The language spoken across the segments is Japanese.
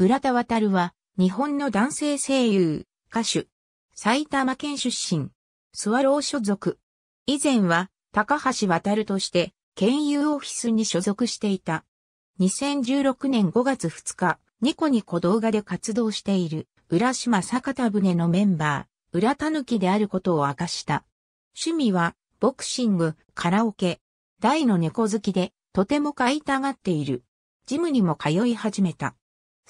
浦田渡るは、日本の男性声優、歌手、埼玉県出身、スワロー所属。以前は、高橋渡るとして、県有オフィスに所属していた。2016年5月2日、ニコニコ動画で活動している、浦島坂田船のメンバー、浦田抜きであることを明かした。趣味は、ボクシング、カラオケ、大の猫好きで、とても飼いたがっている。ジムにも通い始めた。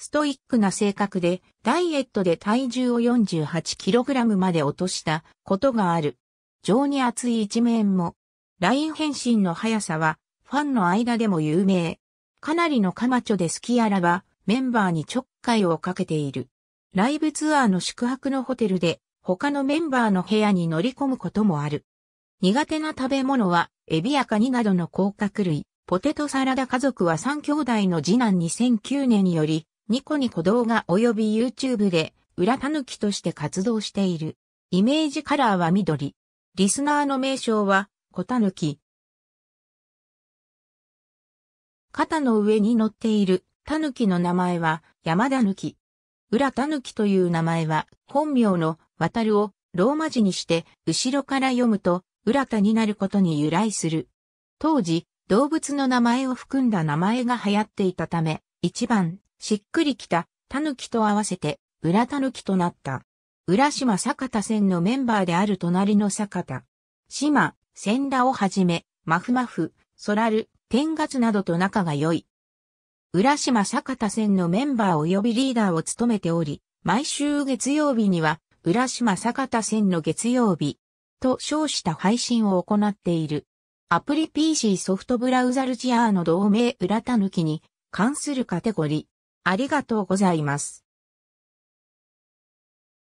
ストイックな性格で、ダイエットで体重を 48kg まで落としたことがある。情に熱い一面も。ライン返信の速さは、ファンの間でも有名。かなりのカマチョで好きあらば、メンバーにちょっかいをかけている。ライブツアーの宿泊のホテルで、他のメンバーの部屋に乗り込むこともある。苦手な食べ物は、エビやカニなどの甲殻類。ポテトサラダ家族は3兄弟の次男2009年により、ニコニコ動画及び YouTube で、裏狸として活動している。イメージカラーは緑。リスナーの名称は、小狸。肩の上に乗っている、狸の名前は、山田き、裏狸という名前は、本名の、渡るを、ローマ字にして、後ろから読むと、裏田になることに由来する。当時、動物の名前を含んだ名前が流行っていたため、1番、しっくりきた、たぬきと合わせて、裏たぬきとなった。浦島坂田線のメンバーである隣の坂田。島、千田をはじめ、まふまふ、そらる、天月などと仲が良い。浦島坂田線のメンバー及びリーダーを務めており、毎週月曜日には、浦島坂田線の月曜日、と称した配信を行っている。アプリ PC ソフトブラウザルジアーの同盟裏たぬきに関するカテゴリー。ありがとうございます。